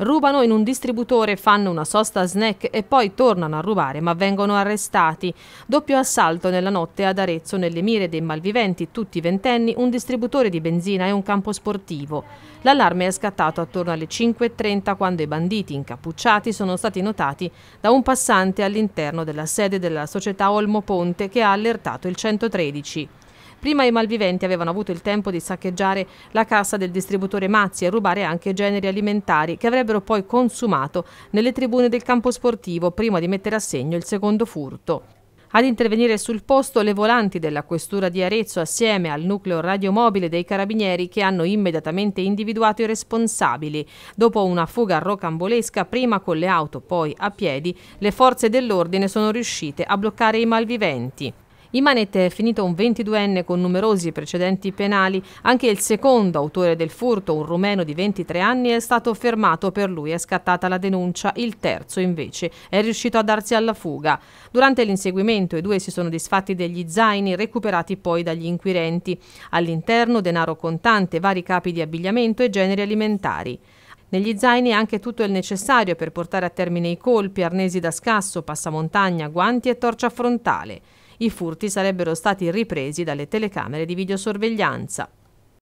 Rubano in un distributore, fanno una sosta snack e poi tornano a rubare ma vengono arrestati. Doppio assalto nella notte ad Arezzo nelle mire dei malviventi, tutti ventenni, un distributore di benzina e un campo sportivo. L'allarme è scattato attorno alle 5.30 quando i banditi incappucciati sono stati notati da un passante all'interno della sede della società Olmo Ponte che ha allertato il 113. Prima i malviventi avevano avuto il tempo di saccheggiare la cassa del distributore Mazzi e rubare anche generi alimentari che avrebbero poi consumato nelle tribune del campo sportivo prima di mettere a segno il secondo furto. Ad intervenire sul posto le volanti della Questura di Arezzo assieme al nucleo radiomobile dei carabinieri che hanno immediatamente individuato i responsabili. Dopo una fuga rocambolesca, prima con le auto, poi a piedi, le forze dell'ordine sono riuscite a bloccare i malviventi. Imanette è finito un 22enne con numerosi precedenti penali, anche il secondo autore del furto, un rumeno di 23 anni, è stato fermato, per lui è scattata la denuncia, il terzo invece è riuscito a darsi alla fuga. Durante l'inseguimento i due si sono disfatti degli zaini recuperati poi dagli inquirenti, all'interno denaro contante, vari capi di abbigliamento e generi alimentari. Negli zaini anche tutto il necessario per portare a termine i colpi, arnesi da scasso, passamontagna, guanti e torcia frontale. I furti sarebbero stati ripresi dalle telecamere di videosorveglianza.